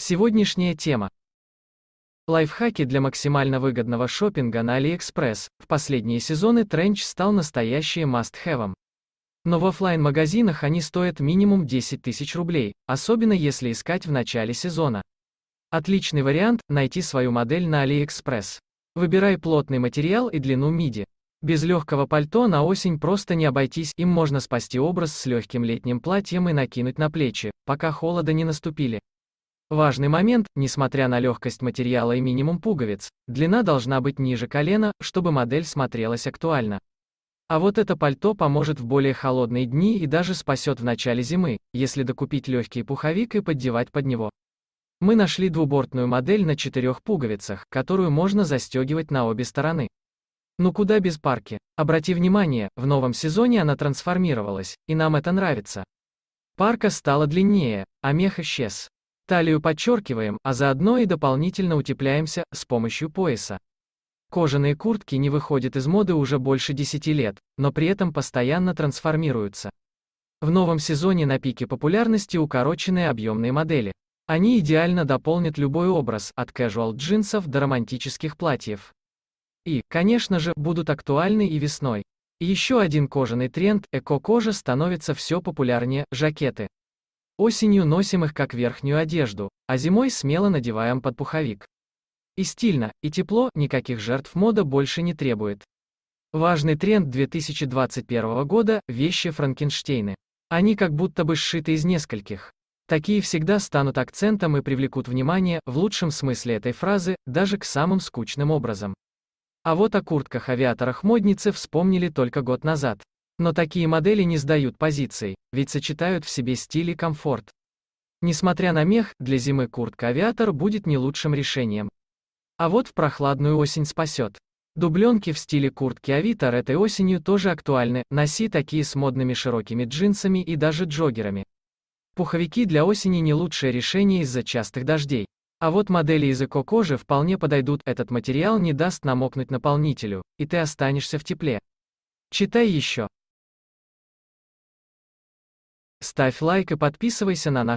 Сегодняшняя тема. Лайфхаки для максимально выгодного шопинга на AliExpress. В последние сезоны тренч стал настоящим must-have. Но в офлайн магазинах они стоят минимум 10 тысяч рублей, особенно если искать в начале сезона. Отличный вариант – найти свою модель на AliExpress. Выбирай плотный материал и длину миди. Без легкого пальто на осень просто не обойтись, им можно спасти образ с легким летним платьем и накинуть на плечи, пока холода не наступили. Важный момент, несмотря на легкость материала и минимум пуговиц, длина должна быть ниже колена, чтобы модель смотрелась актуально. А вот это пальто поможет в более холодные дни и даже спасет в начале зимы, если докупить легкий пуховик и поддевать под него. Мы нашли двубортную модель на четырех пуговицах, которую можно застегивать на обе стороны. Ну куда без парки? Обрати внимание, в новом сезоне она трансформировалась, и нам это нравится. Парка стала длиннее, а мех исчез. Талию подчеркиваем, а заодно и дополнительно утепляемся с помощью пояса. Кожаные куртки не выходят из моды уже больше 10 лет, но при этом постоянно трансформируются. В новом сезоне на пике популярности укороченные объемные модели. Они идеально дополнят любой образ, от casual джинсов до романтических платьев. И, конечно же, будут актуальны и весной. И еще один кожаный тренд – эко-кожа становится все популярнее – жакеты. Осенью носим их как верхнюю одежду, а зимой смело надеваем под пуховик. И стильно, и тепло, никаких жертв мода больше не требует. Важный тренд 2021 года – вещи Франкенштейны. Они как будто бы сшиты из нескольких. Такие всегда станут акцентом и привлекут внимание, в лучшем смысле этой фразы, даже к самым скучным образом. А вот о куртках-авиаторах модницы вспомнили только год назад. Но такие модели не сдают позиций, ведь сочетают в себе стиль и комфорт. Несмотря на мех, для зимы куртка-авиатор будет не лучшим решением. А вот в прохладную осень спасет. Дубленки в стиле куртки Авитар этой осенью тоже актуальны, носи такие с модными широкими джинсами и даже джоггерами. Пуховики для осени не лучшее решение из-за частых дождей. А вот модели из эко-кожи вполне подойдут, этот материал не даст намокнуть наполнителю, и ты останешься в тепле. Читай еще. Ставь лайк и подписывайся на наш